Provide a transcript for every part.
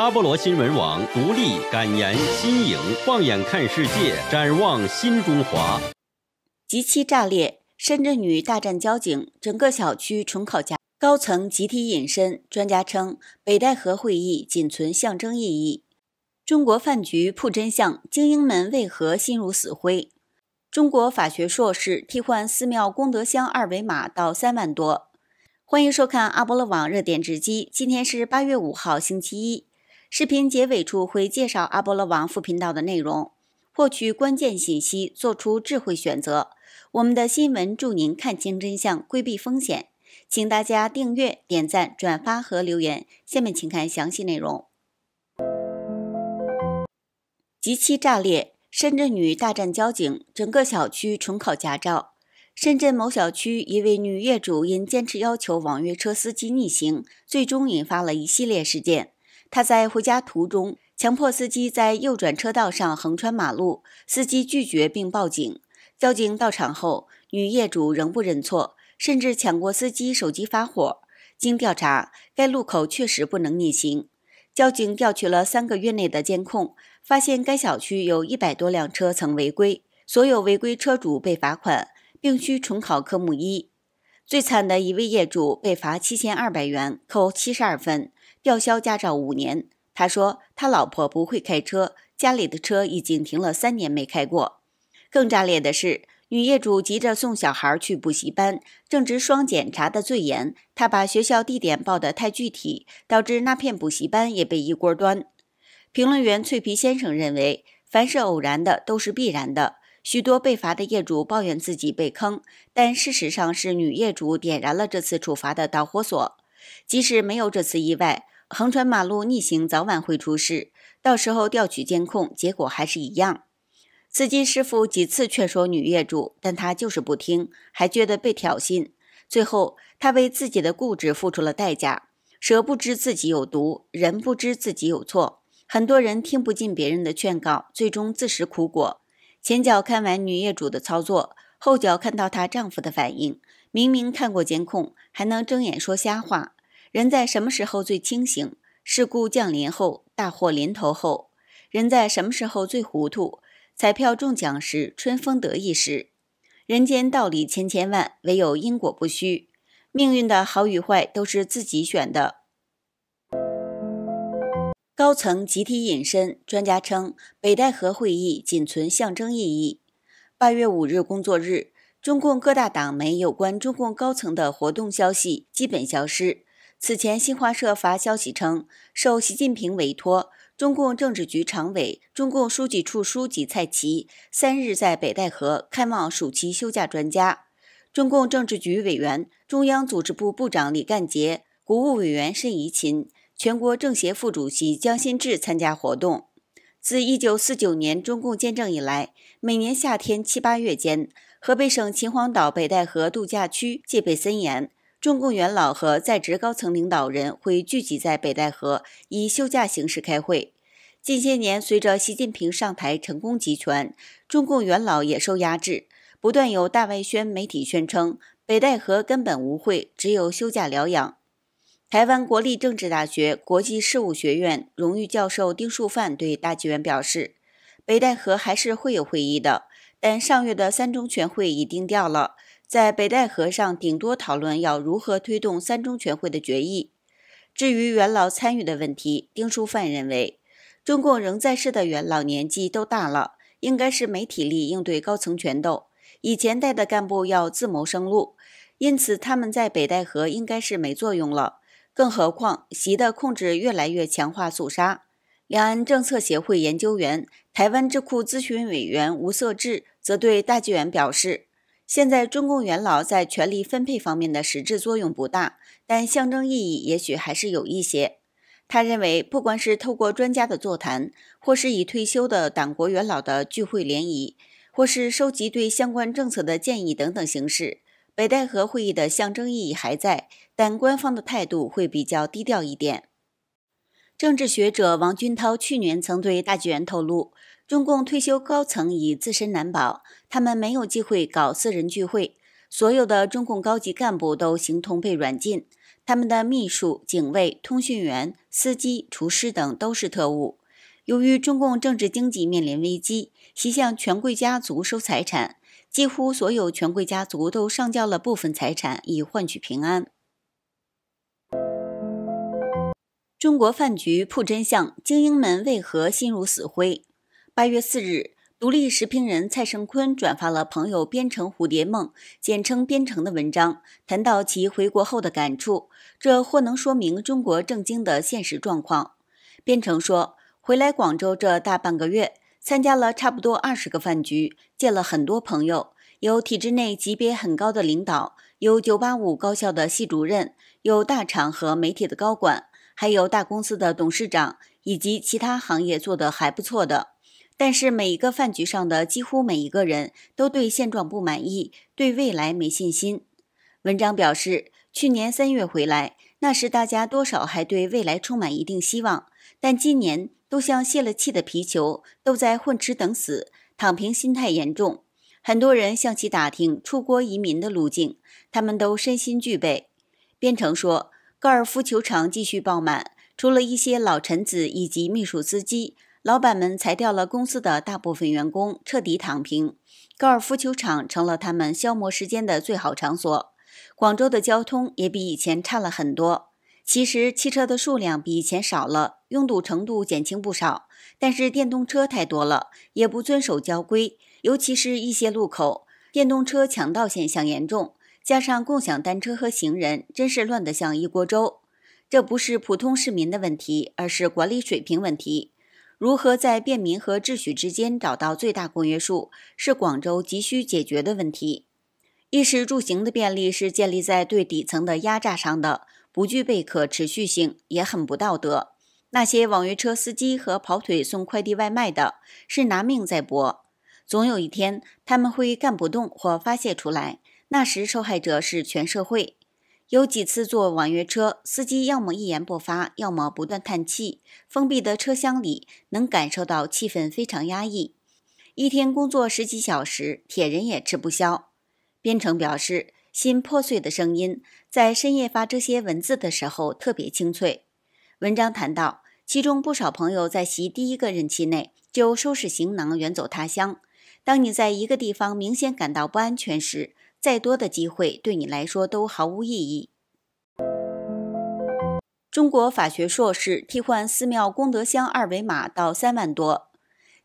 阿波罗新闻网独立、感言、新颖，放眼看世界，展望新中华。极其炸裂！深圳女大战交警，整个小区重考家高层集体隐身。专家称北戴河会议仅存象征意义。中国饭局曝真相，精英们为何心如死灰？中国法学硕士替换寺庙功德箱二维码到三万多。欢迎收看阿波罗网热点直击。今天是八月五号，星期一。视频结尾处会介绍阿波罗王副频道的内容，获取关键信息，做出智慧选择。我们的新闻助您看清真相，规避风险。请大家订阅、点赞、转发和留言。下面请看详细内容。极其炸裂！深圳女大战交警，整个小区重考驾照。深圳某小区一位女业主因坚持要求网约车司机逆行，最终引发了一系列事件。他在回家途中强迫司机在右转车道上横穿马路，司机拒绝并报警。交警到场后，女业主仍不认错，甚至抢过司机手机发火。经调查，该路口确实不能逆行。交警调取了三个月内的监控，发现该小区有一百多辆车曾违规，所有违规车主被罚款，并需重考科目一。最惨的一位业主被罚七千二百元，扣七十二分。吊销驾照五年。他说他老婆不会开车，家里的车已经停了三年没开过。更炸裂的是，女业主急着送小孩去补习班，正值双检查的最严，她把学校地点报得太具体，导致那片补习班也被一锅端。评论员脆皮先生认为，凡是偶然的都是必然的。许多被罚的业主抱怨自己被坑，但事实上是女业主点燃了这次处罚的导火索。即使没有这次意外。横穿马路逆行，早晚会出事。到时候调取监控，结果还是一样。司机师傅几次劝说女业主，但她就是不听，还觉得被挑衅。最后，她为自己的固执付出了代价。蛇不知自己有毒，人不知自己有错。很多人听不进别人的劝告，最终自食苦果。前脚看完女业主的操作，后脚看到她丈夫的反应，明明看过监控，还能睁眼说瞎话。人在什么时候最清醒？事故降临后，大祸临头后。人在什么时候最糊涂？彩票中奖时，春风得意时。人间道理千千万，唯有因果不虚。命运的好与坏都是自己选的。高层集体隐身，专家称北戴河会议仅存象征意义。八月五日工作日，中共各大党媒有关中共高层的活动消息基本消失。此前，新华社发消息称，受习近平委托，中共政治局常委、中共书记处书记蔡奇三日在北戴河看望暑期休假专家。中共政治局委员、中央组织部部长李干杰、国务委员申以勤、全国政协副主席江新志参加活动。自一九四九年中共建政以来，每年夏天七八月间，河北省秦皇岛北戴河度假区戒备森严。中共元老和在职高层领导人会聚集在北戴河，以休假形式开会。近些年，随着习近平上台成功集权，中共元老也受压制。不断有大外宣媒体宣称北戴河根本无会，只有休假疗养。台湾国立政治大学国际事务学院荣誉教授丁树范对大纪元表示：“北戴河还是会有会议的，但上月的三中全会已定调了。”在北戴河上，顶多讨论要如何推动三中全会的决议。至于元老参与的问题，丁书范认为，中共仍在世的元老年纪都大了，应该是没体力应对高层权斗。以前带的干部要自谋生路，因此他们在北戴河应该是没作用了。更何况，习的控制越来越强化肃杀。两岸政策协会研究员、台湾智库咨询委员吴色志则对大纪元表示。现在，中共元老在权力分配方面的实质作用不大，但象征意义也许还是有一些。他认为，不管是透过专家的座谈，或是以退休的党国元老的聚会联谊，或是收集对相关政策的建议等等形式，北戴河会议的象征意义还在，但官方的态度会比较低调一点。政治学者王军涛去年曾对《大纪元》透露。中共退休高层已自身难保，他们没有机会搞私人聚会。所有的中共高级干部都形同被软禁，他们的秘书、警卫、通讯员、司机、厨师等都是特务。由于中共政治经济面临危机，其向权贵家族收财产，几乎所有权贵家族都上交了部分财产以换取平安。中国饭局曝真相，精英们为何心如死灰？八月四日，独立时评人蔡盛坤转发了朋友“编程蝴蝶梦”（简称“编程”的）文章，谈到其回国后的感触，这或能说明中国政经的现实状况。编程说：“回来广州这大半个月，参加了差不多二十个饭局，见了很多朋友，有体制内级别很高的领导，有九八五高校的系主任，有大厂和媒体的高管，还有大公司的董事长，以及其他行业做得还不错的。”但是每一个饭局上的几乎每一个人都对现状不满意，对未来没信心。文章表示，去年三月回来，那时大家多少还对未来充满一定希望，但今年都像泄了气的皮球，都在混吃等死，躺平心态严重。很多人向其打听出国移民的路径，他们都身心俱备。编程说，高尔夫球场继续爆满，除了一些老臣子以及秘书司机。老板们裁掉了公司的大部分员工，彻底躺平。高尔夫球场成了他们消磨时间的最好场所。广州的交通也比以前差了很多。其实汽车的数量比以前少了，拥堵程度减轻不少，但是电动车太多了，也不遵守交规，尤其是一些路口，电动车抢道现象严重。加上共享单车和行人，真是乱得像一锅粥。这不是普通市民的问题，而是管理水平问题。如何在便民和秩序之间找到最大公约数，是广州急需解决的问题。衣食住行的便利是建立在对底层的压榨上的，不具备可持续性，也很不道德。那些网约车司机和跑腿送快递外卖的，是拿命在搏，总有一天他们会干不动或发泄出来，那时受害者是全社会。有几次坐网约车，司机要么一言不发，要么不断叹气。封闭的车厢里，能感受到气氛非常压抑。一天工作十几小时，铁人也吃不消。边城表示，心破碎的声音，在深夜发这些文字的时候特别清脆。文章谈到，其中不少朋友在习第一个任期内就收拾行囊远走他乡。当你在一个地方明显感到不安全时，再多的机会对你来说都毫无意义。中国法学硕士替换寺庙功德箱二维码到三万多。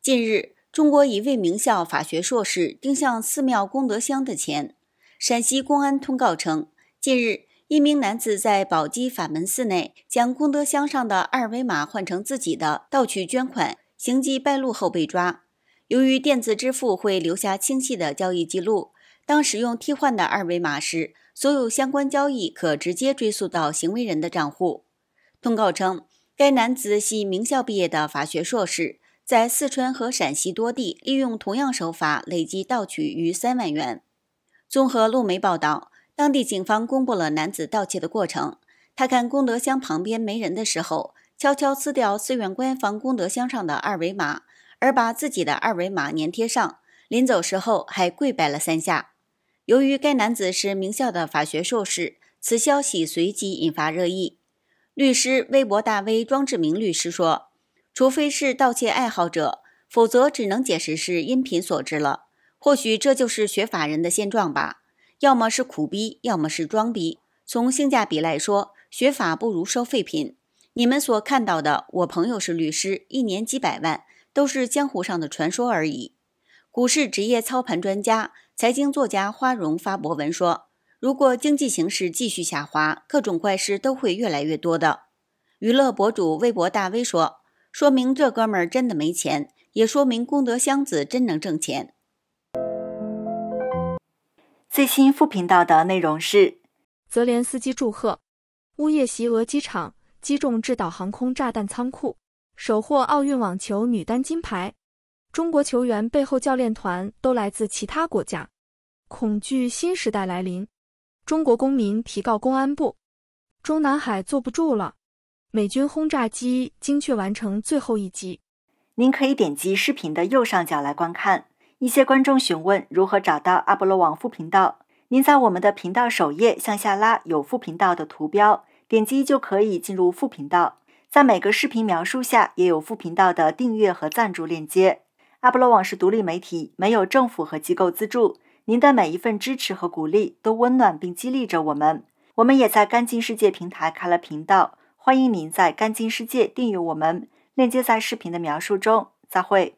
近日，中国一位名校法学硕士定向寺庙功德箱的钱。陕西公安通告称，近日一名男子在宝鸡法门寺内将功德箱上的二维码换成自己的，盗取捐款，行迹败露后被抓。由于电子支付会留下清晰的交易记录。当使用替换的二维码时，所有相关交易可直接追溯到行为人的账户。通告称，该男子系名校毕业的法学硕士，在四川和陕西多地利用同样手法累计盗取逾三万元。综合路媒报道，当地警方公布了男子盗窃的过程。他看功德箱旁边没人的时候，悄悄撕掉寺院官方功德箱上的二维码，而把自己的二维码粘贴上。临走时候还跪拜了三下。由于该男子是名校的法学硕士，此消息随即引发热议。律师微博大 V 庄志明律师说：“除非是盗窃爱好者，否则只能解释是音频所致了。或许这就是学法人的现状吧，要么是苦逼，要么是装逼。从性价比来说，学法不如收废品。你们所看到的，我朋友是律师，一年几百万，都是江湖上的传说而已。”股市职业操盘专家。财经作家花荣发博文说：“如果经济形势继续下滑，各种怪事都会越来越多的。”娱乐博主微博大 V 说：“说明这哥们真的没钱，也说明功德箱子真能挣钱。”最新副频道的内容是：泽连斯基祝贺，乌夜席俄机场击中制导航空炸弹仓库，首获奥运网球女单金牌，中国球员背后教练团都来自其他国家。恐惧新时代来临，中国公民提告公安部，中南海坐不住了。美军轰炸机精确完成最后一击。您可以点击视频的右上角来观看。一些观众询问如何找到阿波罗网副频道，您在我们的频道首页向下拉有副频道的图标，点击就可以进入副频道。在每个视频描述下也有副频道的订阅和赞助链接。阿波罗网是独立媒体，没有政府和机构资助。您的每一份支持和鼓励都温暖并激励着我们。我们也在“干净世界”平台开了频道，欢迎您在“干净世界”订阅我们，链接在视频的描述中。再会。